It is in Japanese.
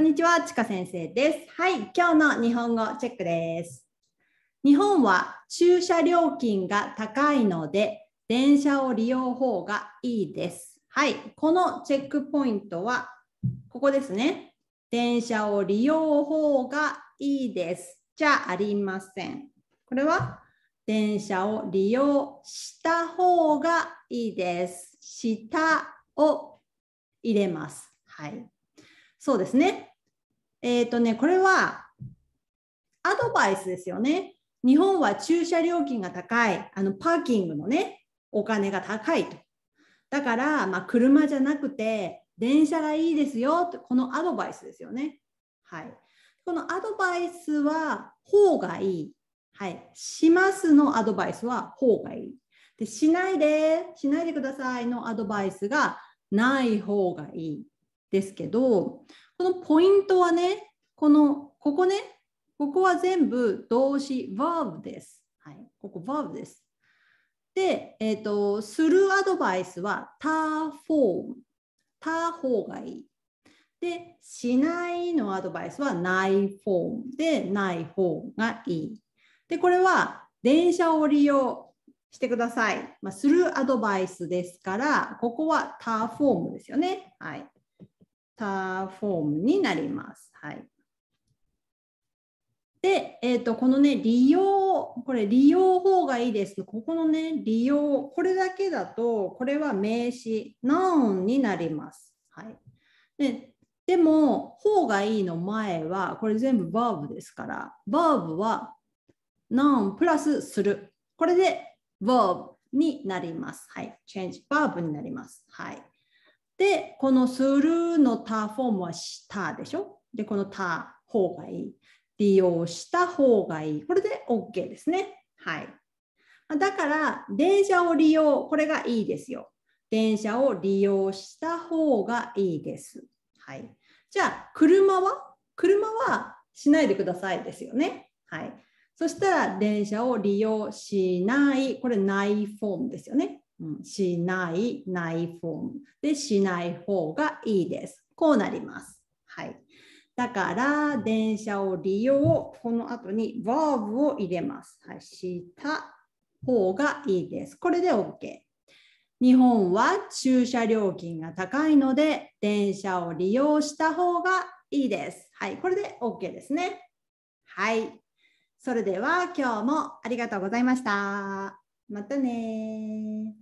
こんにちは、ちか先生です。はい、今日の日本語チェックです。日本は駐車料金が高いので、電車を利用方がいいです。はい、このチェックポイントはここですね。電車を利用方がいいです。じゃありません。これは電車を利用した方がいいです。したを入れます。はい。そうですね。えっ、ー、とね、これはアドバイスですよね。日本は駐車料金が高い、あのパーキングのね、お金が高いと。だから、まあ、車じゃなくて、電車がいいですよこのアドバイスですよね。はい。このアドバイスは、方がいい。はい。しますのアドバイスは、方がいい。で、しないで、しないでくださいのアドバイスが、ない方がいいですけど、そのポイントはね、この、ここね、ここは全部動詞、verb です。はい、ここ verb です。で、えっ、ー、と、するアドバイスは、ーーフォム、他方、他方がいい。で、しないのアドバイスは、ないフォームで、ない方がいい。で、これは、電車を利用してください。まあ、するアドバイスですから、ここはターフォームですよね。はい。ーフォームになります。はい。で、えーと、このね、利用、これ利用法がいいです。ここのね、利用、これだけだと、これは名詞、ナウンになります。はい。ででも、方がいいの前は、これ全部バーブですから、バーブはナウンプラスする。これでバーブになります。はい。change バーブになります。はい。で、このするのたフォームはしたでしょで、このた方がいい。利用した方がいい。これで OK ですね。はい。だから、電車を利用、これがいいですよ。電車を利用した方がいいです。はい。じゃあ、車は車はしないでくださいですよね。はい。そしたら、電車を利用しない。これ、ないフォームですよね。うん、しない、ないフォームでしない方がいいです。こうなります。はい。だから、電車を利用、この後に verb を入れます。はい、した方がいいです。これで OK。日本は駐車料金が高いので、電車を利用した方がいいです。はい、これで OK ですね。はい。それでは今日もありがとうございました。またね